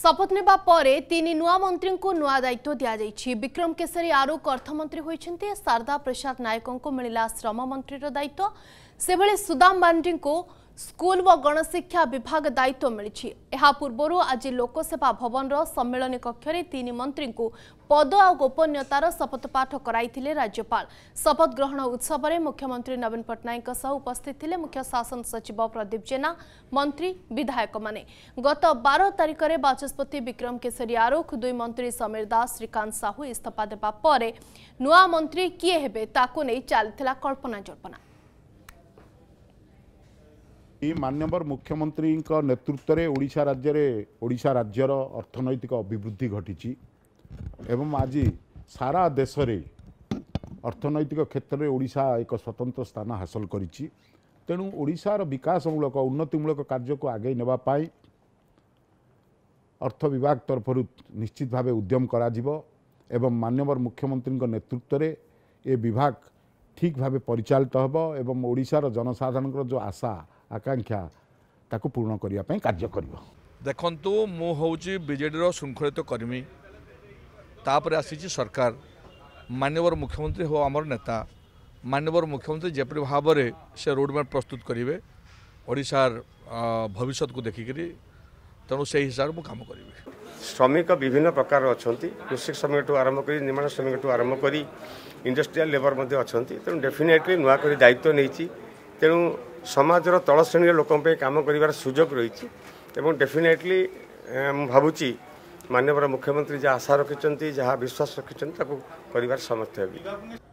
শপথ নেওয়া পরে তিন নূয়া মন্ত্রী নূয়া দায়িত্ব দিয়াযাইছি বিক্রম কেশরী আরুক অর্থমন্ত্রী হয়েছেন সারদা প্রসাদ নায়কঙ্ মিলা শ্রমমন্ত্রীর দায়িত্ব সেভাবে সুদাম মান্ডি स्क व गणशिक्षा विभाग दायित्व मिल्छ यहाँ पूर्व आज लोकसेवा भवन सम्मेलन कक्ष सम्मिली तीन मंत्री को पद आ गोपनीयतार शपथ पाठ गराइ शपथ ग्रहण उत्सव उत्सवले मुख्यमंत्री नवीन पट्टनायक उपस्थित ले मुख्य शासन सचिव प्रदीप जेना मंत्री विधायक गत बार तारिखले बाचस्पति विक्रम केशोरी आरोख दुई मंत्री समीर दास श्रीकान्त साहु इस्तफा देवमन्त्री कि हेर्दै चाहिँ कल्पना जना ଏଇ ମାନ୍ୟବର ମୁଖ୍ୟମନ୍ତ୍ରୀଙ୍କ ନେତୃତ୍ୱରେ ଓଡ଼ିଶା ରାଜ୍ୟରେ ଓଡ଼ିଶା ରାଜ୍ୟର ଅର୍ଥନୈତିକ ଅଭିବୃଦ୍ଧି ଘଟିଛି ଏବଂ ଆଜି ସାରା ଦେଶରେ ଅର୍ଥନୈତିକ କ୍ଷେତ୍ରରେ ଓଡ଼ିଶା ଏକ ସ୍ୱତନ୍ତ୍ର ସ୍ଥାନ ହାସଲ କରିଛି ତେଣୁ ଓଡ଼ିଶାର ବିକାଶମୂଳକ ଉନ୍ନତିମୂଳକ କାର୍ଯ୍ୟକୁ ଆଗେଇ ନେବା ପାଇଁ ଅର୍ଥ ବିଭାଗ ତରଫରୁ ନିଶ୍ଚିତ ଭାବେ ଉଦ୍ୟମ କରାଯିବ ଏବଂ ମାନ୍ୟବର ମୁଖ୍ୟମନ୍ତ୍ରୀଙ୍କ ନେତୃତ୍ୱରେ ଏ ବିଭାଗ ଠିକ୍ ଭାବେ ପରିଚାଳିତ ହେବ ଏବଂ ଓଡ଼ିଶାର ଜନସାଧାରଣଙ୍କର ଯେଉଁ ଆଶା ଆକାଂକ୍ଷା ତାକୁ ପୂରଣ କରିବା ପାଇଁ କାର୍ଯ୍ୟ କରିବ ଦେଖନ୍ତୁ ମୁଁ ହେଉଛି ବିଜେଡ଼ିର ଶୃଙ୍ଖଳିତ କର୍ମୀ ତାପରେ ଆସିଛି ସରକାର ମାନ୍ୟବର ମୁଖ୍ୟମନ୍ତ୍ରୀ ହେଉ ଆମର ନେତା ମାନ୍ୟବର ମୁଖ୍ୟମନ୍ତ୍ରୀ ଯେପରି ଭାବରେ ସେ ରୋଡ଼ମ୍ୟାପ୍ ପ୍ରସ୍ତୁତ କରିବେ ଓଡ଼ିଶାର ଭବିଷ୍ୟତକୁ ଦେଖିକରି ତେଣୁ ସେହି ହିସାବରେ ମୁଁ କାମ କରିବି ଶ୍ରମିକ ବିଭିନ୍ନ ପ୍ରକାର ଅଛନ୍ତି କୃଷି ଶ୍ରମିକଠୁ ଆରମ୍ଭ କରି ନିର୍ମାଣ ଶ୍ରମିକଠୁ ଆରମ୍ଭ କରି ଇଣ୍ଡଷ୍ଟ୍ରିଆଲ୍ ଲେବର ମଧ୍ୟ ଅଛନ୍ତି ତେଣୁ ଡେଫିନେଟଲି ନୂଆ କରି ଦାୟିତ୍ୱ ନେଇଛି ତେଣୁ ସମାଜର ତଳ ଶ୍ରେଣୀର ଲୋକଙ୍କ ପାଇଁ କାମ କରିବାର ସୁଯୋଗ ରହିଛି ଏବଂ ଡେଫିନେଟଲି ମୁଁ ଭାବୁଛି ମାନ୍ୟବର ମୁଖ୍ୟମନ୍ତ୍ରୀ ଯାହା ଆଶା ରଖିଛନ୍ତି ଯାହା ବିଶ୍ୱାସ ରଖିଛନ୍ତି ତାକୁ କରିବାରେ ସମର୍ଥ ହେବି